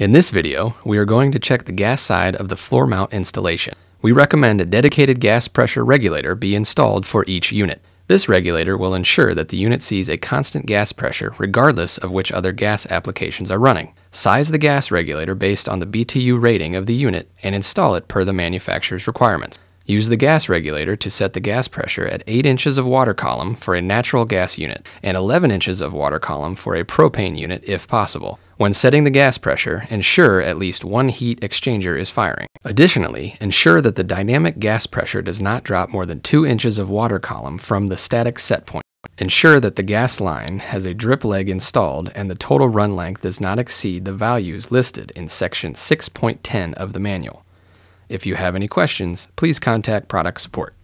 In this video, we are going to check the gas side of the floor mount installation. We recommend a dedicated gas pressure regulator be installed for each unit. This regulator will ensure that the unit sees a constant gas pressure regardless of which other gas applications are running. Size the gas regulator based on the BTU rating of the unit and install it per the manufacturer's requirements. Use the gas regulator to set the gas pressure at 8 inches of water column for a natural gas unit and 11 inches of water column for a propane unit if possible. When setting the gas pressure, ensure at least one heat exchanger is firing. Additionally, ensure that the dynamic gas pressure does not drop more than 2 inches of water column from the static set point. Ensure that the gas line has a drip leg installed and the total run length does not exceed the values listed in section 6.10 of the manual. If you have any questions, please contact product support.